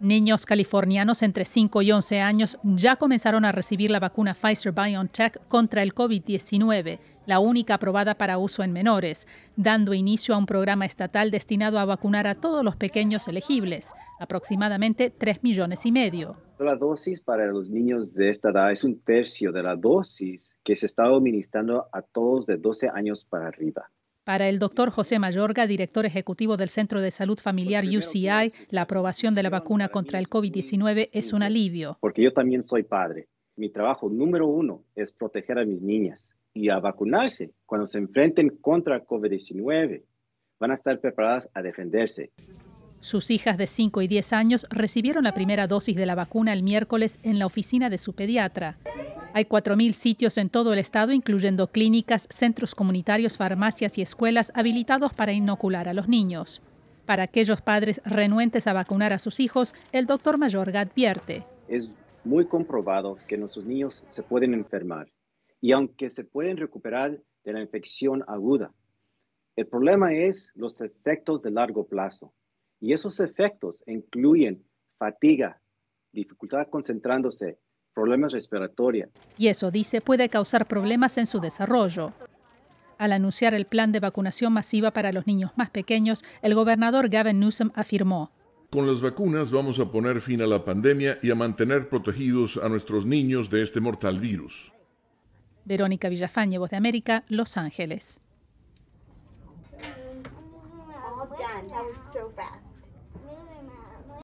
Niños californianos entre 5 y 11 años ya comenzaron a recibir la vacuna Pfizer BioNTech contra el COVID-19, la única aprobada para uso en menores, dando inicio a un programa estatal destinado a vacunar a todos los pequeños elegibles, aproximadamente 3 millones y medio. La dosis para los niños de esta edad es un tercio de la dosis que se está administrando a todos de 12 años para arriba. Para el doctor José Mayorga, director ejecutivo del Centro de Salud Familiar UCI, pues la aprobación de la vacuna contra el COVID-19 es un alivio. Porque yo también soy padre. Mi trabajo número uno es proteger a mis niñas y a vacunarse cuando se enfrenten contra el COVID-19. Van a estar preparadas a defenderse. Sus hijas de 5 y 10 años recibieron la primera dosis de la vacuna el miércoles en la oficina de su pediatra. Hay 4.000 sitios en todo el estado, incluyendo clínicas, centros comunitarios, farmacias y escuelas habilitados para inocular a los niños. Para aquellos padres renuentes a vacunar a sus hijos, el doctor Mayorga advierte. Es muy comprobado que nuestros niños se pueden enfermar y aunque se pueden recuperar de la infección aguda, el problema es los efectos de largo plazo. Y esos efectos incluyen fatiga, dificultad concentrándose, problemas respiratorios. Y eso, dice, puede causar problemas en su desarrollo. Al anunciar el plan de vacunación masiva para los niños más pequeños, el gobernador Gavin Newsom afirmó, con las vacunas vamos a poner fin a la pandemia y a mantener protegidos a nuestros niños de este mortal virus. Verónica Villafañe, Voz de América, Los Ángeles.